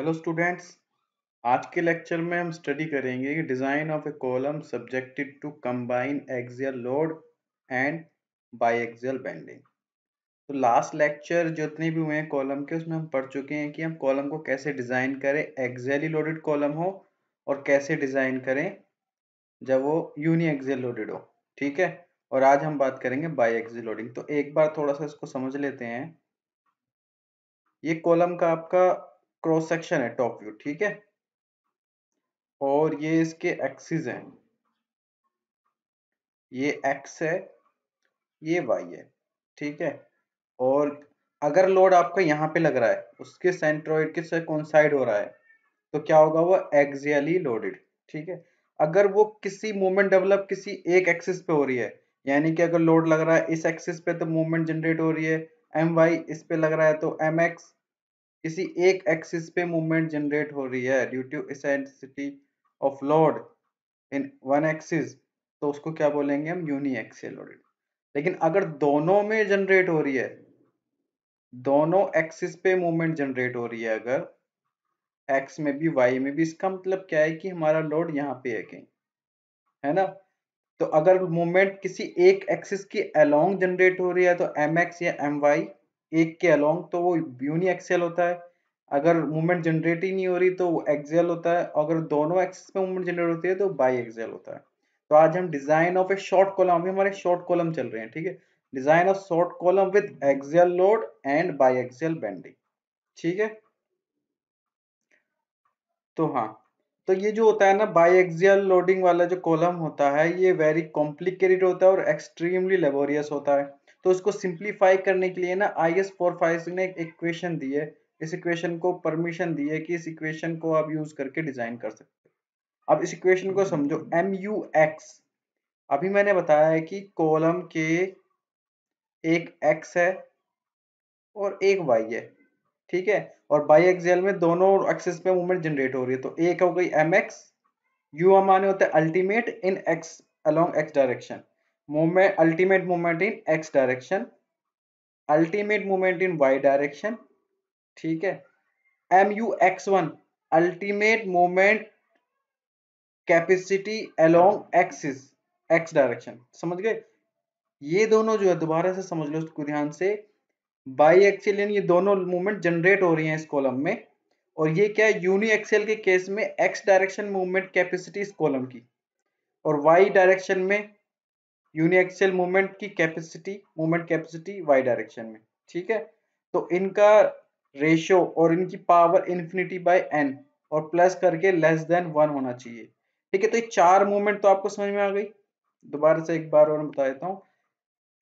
hello students आज के lecture में हम स्टडी करेंगे कि design of a column subjected to combine axial load and biaxial bending तो लास्ट लेक्चर जितने भी हुए हैं कॉलम के उसमें हम पढ़ चुके हैं कि हम कॉलम को कैसे डिज़ाइन करें एक्सियली लोडेड कॉलम हो और कैसे डिज़ाइन करें जब वो यूनि एक्सियल लोडेड हो ठीक है और आज हम बात करेंगे बाई एक्सियल लोडिंग तो एक बार थोड़ा सा इसको समझ लेते हैं ये कॉलम का आपका क्रॉस सेक्शन है टॉप व्यू ठीक है और ये इसके एक्सिस हैं ये एक्स है ये वाई है ठीक है और अगर लोड आपका यहां पे लग रहा है उसके सेंट्रोइड के से साइड हो रहा है तो क्या होगा वो एक्सियली लोडेड ठीक है अगर वो किसी मूवमेंट डेवलप किसी एक एक्सिस पे हो रही है यानी कि अगर लोड लग रहा है इस एक्सिस पे तो मूवमेंट जनरेट हो रही है एम वाई इस पे लग रहा है तो एम एक्स किसी एक एक्सिस पे मूवमेंट जनरेट हो रही है due to eccentricity of load in one axis तो उसको क्या बोलेंगे हम यूनि एक्सियल लोडेड लेकिन अगर दोनों में जनरेट हो रही है दोनों एक्सिस पे मूवमेंट जनरेट हो रही है अगर एक्स में भी वाई में भी इसका मतलब क्या है कि हमारा लोड यहाँ पे है कहीं है ना तो अगर मूवमेंट किसी एक एक्सिस की अलोंग जनरेट हो रही है तो एम एक्स या एम वाई एक के अलोंग तो वो यूनी एक्सेल होता है अगर मूवमेंट जनरेट ही नहीं हो रही तो वो एक्सेल होता है अगर दोनों एक्सेस में मूवमेंट जनरेट होती है तो बाई एक्सेल होता है तो आज हम design of a short column अभी हमारे शॉर्ट कॉलम चल रहे हैं ठीक है design of short column with axial load and biaxial bending ठीक है तो हाँ तो ये जो होता है ना बाई एक्सियल लोडिंग वाला जो कॉलम होता है ये वेरी कॉम्प्लिकेटेड होता है और एक्सट्रीमली लेबोरियस होता है तो उसको सिंप्लीफाई करने के लिए ना आई एस फोर फाइव ने एक इक्वेशन दी है इस इक्वेशन को परमिशन दी है कि इस इक्वेशन को आप यूज करके डिजाइन कर सकते हो अब इस इक्वेशन को समझो एम यू एक्स अभी मैंने बताया है कि कॉलम के एक एक्स है और एक वाई है ठीक है और बाई एक्सल में दोनों एक्सेस पे मूवमेंट जनरेट हो रही है तो एक हो गई एम एक्स यू हमारे होते हैं ultimate in X along X direction movement ultimate movement in X direction ultimate movement in Y direction ठीक है M U X one ultimate movement capacity along axis X direction समझ गए ये दोनों जो है दोबारा से समझ लो उसको ध्यान से बाई एक्सेल ये दोनों मूवमेंट जनरेट हो रही है इस कॉलम में और ये क्या है यूनि एक्सेल के केस में एक्स डायरेक्शन मूवमेंट कैपेसिटी इस कॉलम की और वाई डायरेक्शन में यूनिएक्सियल मूवमेंट की capacity movement capacity Y direction में ठीक है तो इनका रेशियो और इनकी पावर इन्फिनिटी बाय एन और प्लस करके लेस देन वन होना चाहिए ठीक है तो ये चार मूवमेंट तो आपको समझ में आ गई दोबारा से एक बार और बता देता हूँ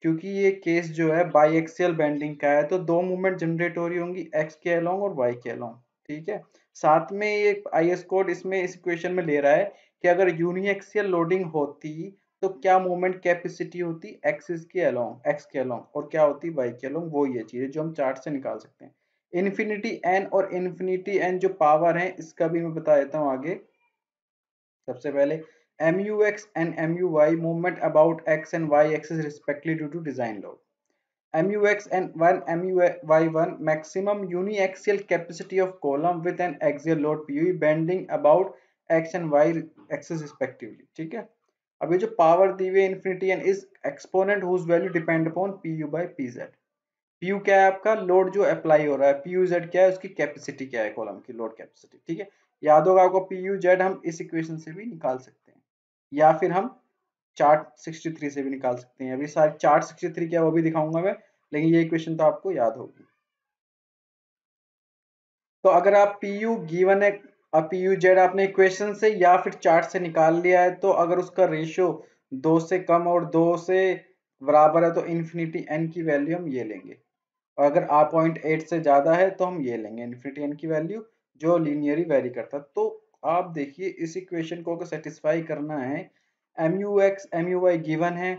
क्योंकि ये केस जो है बाई एक्सियल बैंडिंग का है तो दो मूवमेंट जनरेट हो रही होंगी एक्स के अलोंग और वाई के अलोंग ठीक है साथ में ये आई एस कोड इसमें इस इक्वेशन में ले रहा है कि अगर यूनिएक्सियल लोडिंग होती तो क्या मोमेंट कैपेसिटी होती एक्सिस के अलोंग एक्स के अलोंग और क्या होती वाई के अलोंग वो ये चीज़ें जो हम चार्ट से निकाल सकते हैं इन्फिनिटी एन और इन्फिनिटी एन जो पावर है इसका भी मैं बता देता हूँ आगे सबसे पहले M U X and M U Y movement about X and Y axis respectively due to design U Y one maximum uniaxial capacity of column with an axial load P U bending about X and Y axis respectively e ठीक है अब ये जो power दी हुई infinity N is exponent whose value depend upon P U by P Z P U क्या है आपका लोड जो अप्लाई हो रहा है पी यू जेड क्या है उसकी कैपेसिटी क्या है कॉलम की लोड कैपेसिटी ठीक है याद होगा आपको पी यू जेड हम इस इक्वेशन से भी निकाल सकते हैं या फिर हम चार्ट सिक्सटी थ्री से भी निकाल सकते हैं अभी सारे चार्ट सिक्सटी थ्री क्या वो भी दिखाऊंगा मैं लेकिन ये इक्वेशन तो आपको याद होगी तो अगर आप पी यू गिवन है अब पी यू जेड आपने इक्वेशन से या फिर चार्ट से निकाल लिया है तो अगर उसका रेशियो दो से कम और दो से बराबर है तो इन्फिनिटी एन की वैल्यू हम ये लेंगे और अगर आर पॉइंट एट से ज़्यादा है तो हम ये लेंगे इन्फिनिटी एन की वैल्यू जो लीनियरी वेरी करता तो आप देखिए इस इक्वेशन को अगर सेटिस्फाई करना है M U X M U Y given है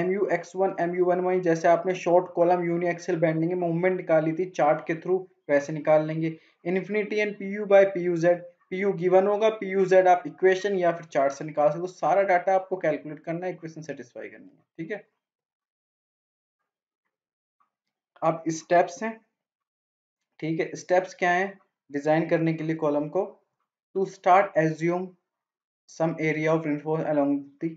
M U X one M U one Y जैसे आपने short column uniaxial bending movement निकाली थी चार्ट के थ्रू वैसे निकाल लेंगे infinity N P U by P U Z P U given होगा पी यू जेड आप इक्वेशन या फिर चार्ट से निकाल सकते हो सारा डाटा आपको कैलकुलेट करना है इक्वेशन सेटिस्फाई करनी है ठीक है अब स्टेप्स हैं ठीक है स्टेप्स क्या है डिजाइन करने के लिए कॉलम को to start assume some area of reinforce along the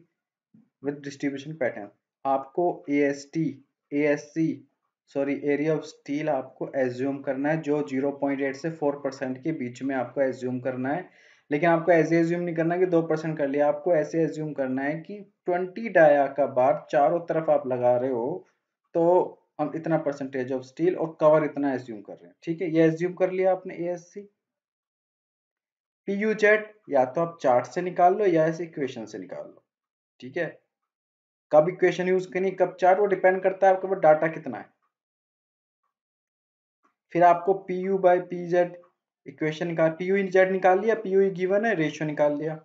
with distribution pattern आपको A S T A S C sorry area of steel आपको एज्यूम करना है जो 0.8 से 4 परसेंट के बीच में आपको एज्यूम करना है लेकिन आपको ऐसे एज्यूम नहीं करना कि दो परसेंट कर लिया आपको ऐसे एज्यूम करना है कि ट्वेंटी डाया का बार चारों तरफ आप लगा रहे हो तो हम इतना परसेंटेज ऑफ स्टील और कवर इतना एज्यूम कर रहे हैं ठीक है ये एज्यूम कर लिया आपने A S C P U Z या तो आप चार्ट से निकाल लो या ऐसे इक्वेशन से निकाल लो ठीक है कब इक्वेशन यूज करनी कब चार्ट वो डिपेंड करता है आपके पास डाटा कितना है फिर आपको P U by P Z equation निकाल पी यू जेड निकाल लिया पी यू गिवन है रेशो निकाल लिया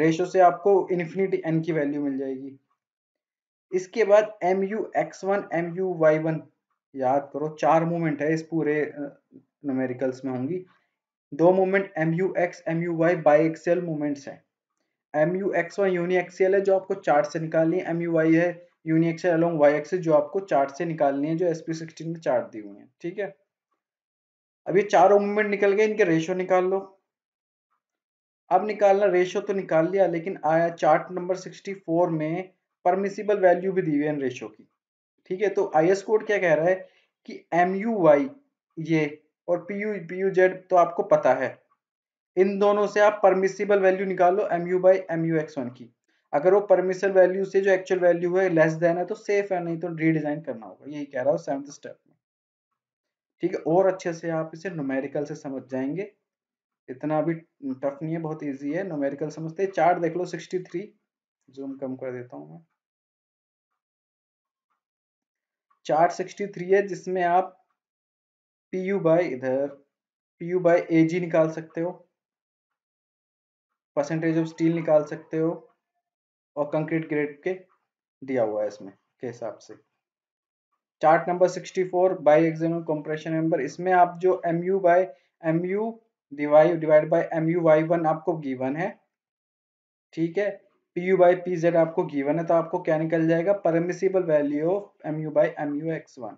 रेशो से आपको इन्फिनिटी एन की वैल्यू मिल जाएगी इसके बाद M U X one M U Y one याद करो चार मूवमेंट है इस पूरे नोमेरिकल्स में होंगी दो movement M U X M U Y biaxial movements हैं M U X one uniaxial है जो आपको चार्ट से निकालनी है एम यू वाई है uniaxial along Y X जो आपको चार्ट से निकालनी है जो एस पी सिक्सटीन में चार्ट दी हुई है ठीक है अब ये चारों मूवमेंट निकल गए इनके रेशो निकाल लो अब निकालना रेशो तो निकाल लिया लेकिन आया चार्ट नंबर 64 में परमिसिबल वैल्यू भी दी हुई है रेशो की ठीक है तो आई एस कोड क्या कह रहा है कि एम यू वाई ये और P U P U Z तो आपको पता है इन दोनों से आप परमिसिबल वैल्यू निकालो M U by M U X one की अगर वो परमिसिबल वैल्यू से जो एक्चुअल वैल्यू है लेस देन है तो सेफ है नहीं तो रीडिजाइन करना होगा यही कह रहा हूँ सेवन्थ स्टेप में ठीक है और अच्छे से आप इसे नोमेरिकल से समझ जाएंगे इतना भी टफ नहीं है बहुत इजी है नोमेरिकल समझते हैं चार्ट देख लो 63 जूम कम कर देता हूं मैं चार्ट 63 है जिसमें आप पी यू बाय इधर P U by A G निकाल सकते हो परसेंटेज ऑफ स्टील निकाल सकते हो और कंक्रीट ग्रेड के दिया हुआ है इसमें के हिसाब से chart number 64 by maximum compression member इसमें आप जो M U by M U divide divide by M U Y one आपको गिवन है ठीक है P U by P Z आपको गिवन है तो आपको क्या निकल जाएगा permissible value of M U by M U X one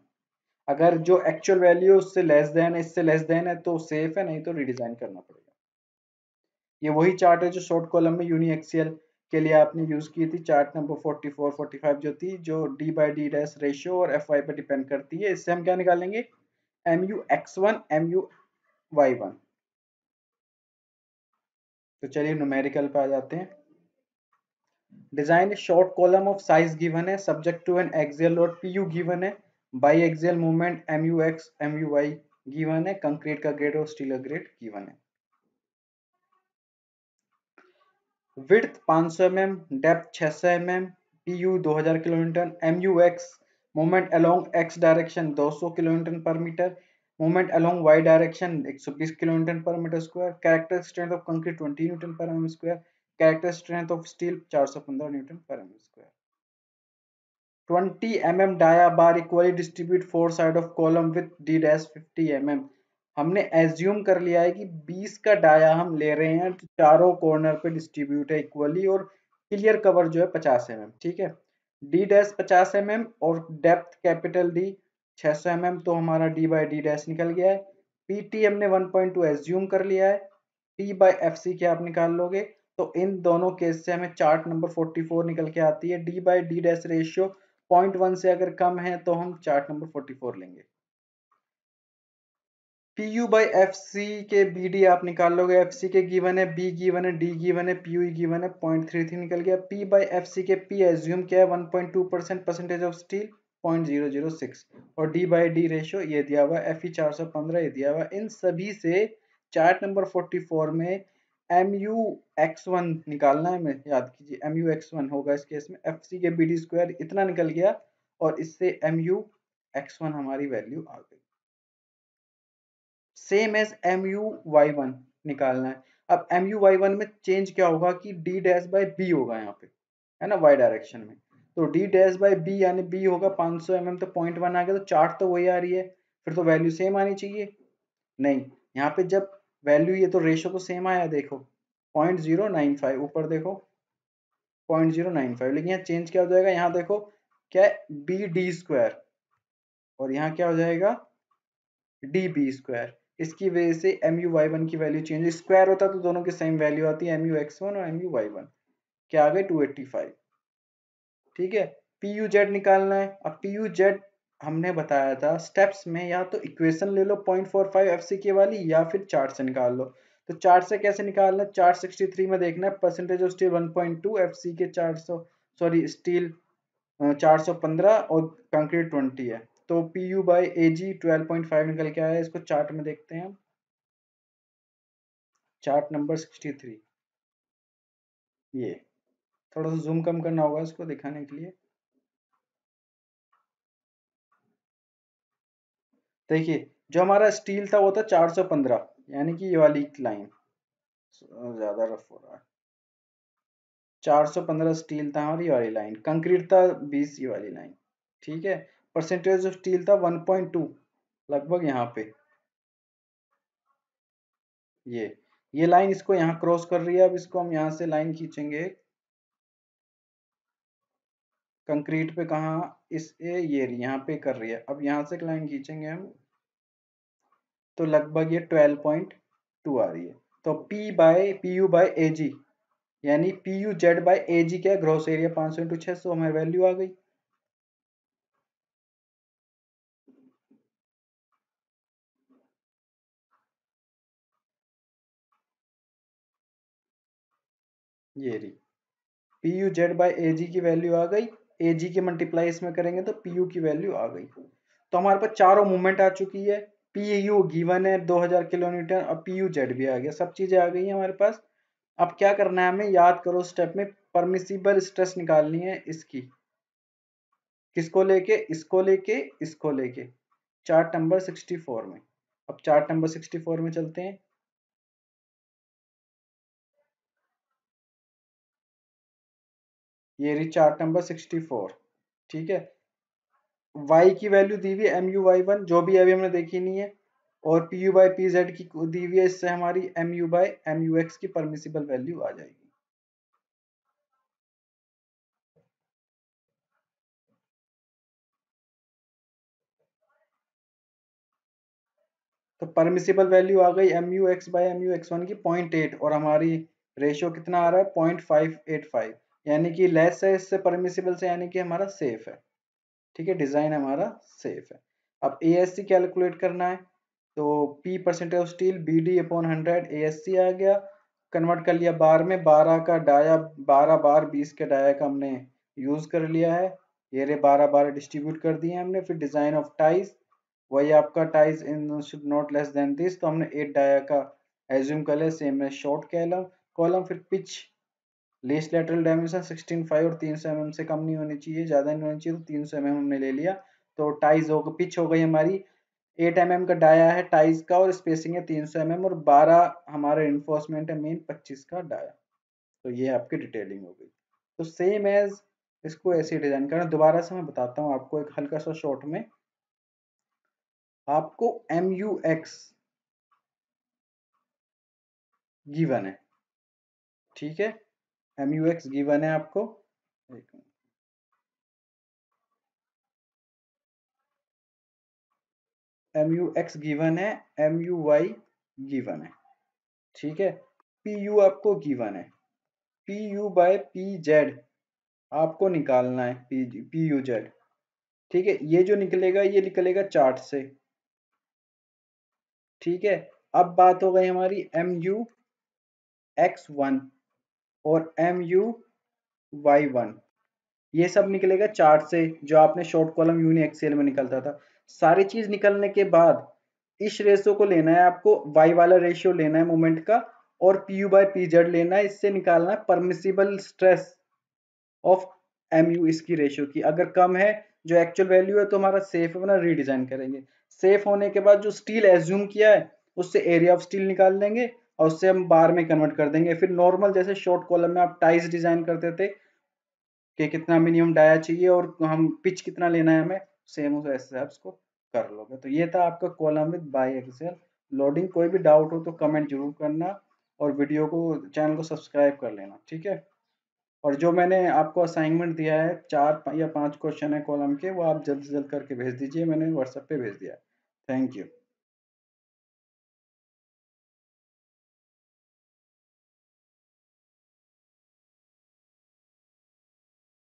अगर जो एक्चुअल वैल्यू उससे लेस देन है इससे लेस देन है तो सेफ है नहीं तो रिडिजाइन करना पड़ेगा ये वही चार्ट है जो शॉर्ट कॉलम में यूनिएक्सीएल के लिए आपने यूज़ की थी चार्ट नंबर 44, 45 जो थी जो D by D dash ratio और एफ वाई पर डिपेंड करती है इससे हम क्या निकालेंगे M U X one M U Y one तो चलिए न्यूमेरिकल पे आ जाते हैं design short column of size given है सब्जेक्ट टू एन एक्सियल और पी यू गिवन है biaxial movement M U X M U Y given है कंक्रीट का ग्रेड और स्टील का ग्रेड गिवन है विड्थ 500 सौ एम डेप्थ 600 सौ M M mm, PU kilometre M U X moment along X direction 200 kilo newton per metre moment along Y direction 120 kilo newton per metre square character strength of concrete 20 newton per M square character strength of steel 415 newton per M square 20 mm dia bar equally distribute four side of column with d dash 50 M हमने assume कर लिया है कि 20 का dia हम ले रहे हैं तो चारों कॉर्नर पे डिस्ट्रीब्यूट है इक्वली और क्लियर कवर जो है 50 एम एम ठीक है डी डैश पचास एम एम और डेप्थ कैपिटल डी 600 सौ mm, तो हमारा डी बाई डी डैश निकल गया है पी टी हमने 1.2 एज्यूम कर लिया है टी बाई एफ सी क्या आप निकाल लोगे तो इन दोनों केस से हमें चार्ट नंबर 44 निकल के आती है D by D dash ratio one से अगर कम है तो हम चार्ट नंबर फोर लेंगे P U by F C K B D आप निकाल लोगे एफ सी के गिवन है बी गिवन है डी गिवन है पी यू गिवन है पॉइंट थ्री थ्री निकल गया पी बाई एफ सी के पी एज्यूम क्या है one point two percent percentage of steel point zero zero six और डी बाई डी रेशियो ये दिया हुआ एफ ई e चार सौ पंद्रह ये दिया हुआ इन सभी से चार्ट नंबर फोर्टी फोर में एम यू एक्स वन निकालना है मैं याद कीजिए एम यू एक्स वन होगा इस केस में F C K B D square इतना निकल गया और इससे एम यू एक्स वन हमारी वैल्यू आ गई same as M U Y one निकालना है अब एम यू वाई वन में चेंज क्या होगा कि डी डैश बाई बी होगा यहाँ पे है ना वाई डायरेक्शन में तो डी डैश बाई बी यानी बी होगा 500 सौ mm तो पॉइंट वन आ गया तो चार्ट तो वही आ रही है फिर तो वैल्यू सेम आनी चाहिए नहीं यहाँ पे जब वैल्यू ये तो रेशो तो सेम आया देखो पॉइंट जीरो नाइन फाइव ऊपर देखो पॉइंट जीरो नाइन फाइव लेकिन यहाँ चेंज क्या हो जाएगा यहाँ देखो क्या है बी डी स्क्वायर और यहाँ क्या हो जाएगा डी बी स्क्वायर इसकी वजह से एम यू वाई वन की वैल्यू चेंज स्क्वायर होता तो दोनों की सेम वैल्यू आती है एम यू एक्स वन और एम यू वाई वन क्या आ गए टू एट्टी फाइव ठीक है पी यू जेड निकालना है अब पी यू जेड हमने बताया था स्टेप्स में या तो इक्वेशन ले लो point four five F C K वाली या फिर चार्ट से निकाल लो तो चार्ट से कैसे निकालना है चार्ट सिक्सटी थ्री में देखना है percentage of steel one point two F C K चार सौ सॉरी स्टील चार सौ पंद्रह और कंक्रीट ट्वेंटी है तो P U by A G twelve point five निकल के आया इसको चार्ट में देखते हैं चार्ट नंबर सिक्सटी थ्री ये थोड़ा सा जूम कम करना होगा इसको दिखाने के लिए देखिए जो हमारा स्टील था वो था चार सौ पंद्रह यानी कि ये वाली लाइन ज्यादा रफ हो रहा है चार सौ पंद्रह स्टील था ये वाली लाइन कंक्रीट था बीस ये वाली लाइन ठीक है परसेंटेज ऑफ स्टील था 1.2 लगभग यहाँ पे ये ये लाइन इसको यहाँ क्रॉस कर रही है अब इसको हम यहाँ से लाइन खींचेंगे कंक्रीट पे कहा इस ए ये यहाँ पे कर रही है अब यहाँ से लाइन खींचेंगे हम तो लगभग ये 12.2 आ रही है तो P by P U by A G यानी P U Z by A G क्या ग्रॉस एरिया पांच सौ इंटू सौ हमारी वैल्यू आ गई ये रही P U Z by A G की वैल्यू आ गई ए जी के मल्टीप्लाई इसमें करेंगे तो पी यू की वैल्यू आ गई तो हमारे पास चारों मूवमेंट आ चुकी है पी यू गिवन है 2000 किलोमीटर और पी यू जेड भी आ गया सब चीज़ें आ गई हैं हमारे पास अब क्या करना है हमें याद करो स्टेप में परमिसिबल स्ट्रेस निकालनी है इसकी किसको लेके इसको लेके इसको लेके चार्ट नंबर 64 में अब चार्ट नंबर 64 में चलते हैं ये रही चार्ट नंबर सिक्सटी फोर ठीक है वाई की वैल्यू दी हुई एम यू वाई वन जो भी अभी हमने देखी नहीं है और P U by P Z की दी हुई है इससे हमारी M U by M U X की परमिसिबल वैल्यू आ जाएगी तो परमिसिबल वैल्यू आ गई M U X by M U X one की पॉइंट एट और हमारी रेशियो कितना आ रहा है पॉइंट फाइव एट फाइव यानी कि लेस है इससे परमिसिबल से यानी कि हमारा सेफ है ठीक है डिजाइन हमारा सेफ है अब ए कैलकुलेट करना है तो P of steel B D upon hundred A आ गया कन्वर्ट कर लिया बार में बारह का डाया बारह बार बीस के डाया का हमने यूज कर लिया है ये रे बारह बार डिस्ट्रीब्यूट कर दिए हमने फिर डिजाइन ऑफ टाइज वही आपका ties in should not less than this तो हमने एट डाया का एज्यूम कर लिया सेम में शॉर्ट कह कॉलम फिर pitch least lateral dimension sixteen five और तीन सौ एम से कम नहीं होनी चाहिए ज़्यादा नहीं होनी चाहिए तो तीन सौ एम हमने ले लिया तो टाइज हो गई पिच हो गई हमारी एट एम का डाया है टाइज का और स्पेसिंग है तीन सौ एम और बारह हमारा इन्फोर्समेंट है मेन पच्चीस का डाया तो ये आपकी डिटेलिंग हो गई तो सेम एज इसको ऐसे डिजाइन करना दोबारा से मैं बताता हूँ आपको एक हल्का सा शॉर्ट में आपको एम यू एक्स गिवन है ठीक है एम यू एक्स गिवन है आपको एक एम यू एक्स गिवन है एम यू वाई गिवन है ठीक है पी यू आपको गिवन है P U by P Z आपको निकालना है पी पी यू जेड ठीक है ये जो निकलेगा ये निकलेगा चार्ट से ठीक है अब बात हो गई हमारी एम यू एक्स वन और एम यू वाई वन ये सब निकलेगा चार्ट से जो आपने शॉर्ट कॉलम यूनि एक्सेल में निकलता था सारी चीज निकलने के बाद इस रेशियो को लेना है आपको वाई वाला रेशियो लेना है मोमेंट का और P U by P Z लेना है इससे निकालना है permissible stress of M U इसकी रेशियो की अगर कम है जो एक्चुअल वैल्यू है तो हमारा सेफ है रीडिजाइन करेंगे सेफ होने के बाद जो स्टील एज्यूम किया है उससे एरिया ऑफ स्टील निकाल लेंगे और उससे हम बार में कन्वर्ट कर देंगे फिर नॉर्मल जैसे शॉर्ट कॉलम में आप टाइज डिजाइन करते थे कि कितना मिनिमम डाया चाहिए और हम पिच कितना लेना है हमें सेम उस ऐसे आप उसको कर लोगे तो ये था आपका column with biaxial loading कोई भी डाउट हो तो कमेंट जरूर करना और वीडियो को चैनल को सब्सक्राइब कर लेना ठीक है और जो मैंने आपको असाइनमेंट दिया है चार या पांच क्वेश्चन है कॉलम के वो आप जल्द से जल्द करके भेज दीजिए मैंने व्हाट्सएप पे भेज दिया थैंक यू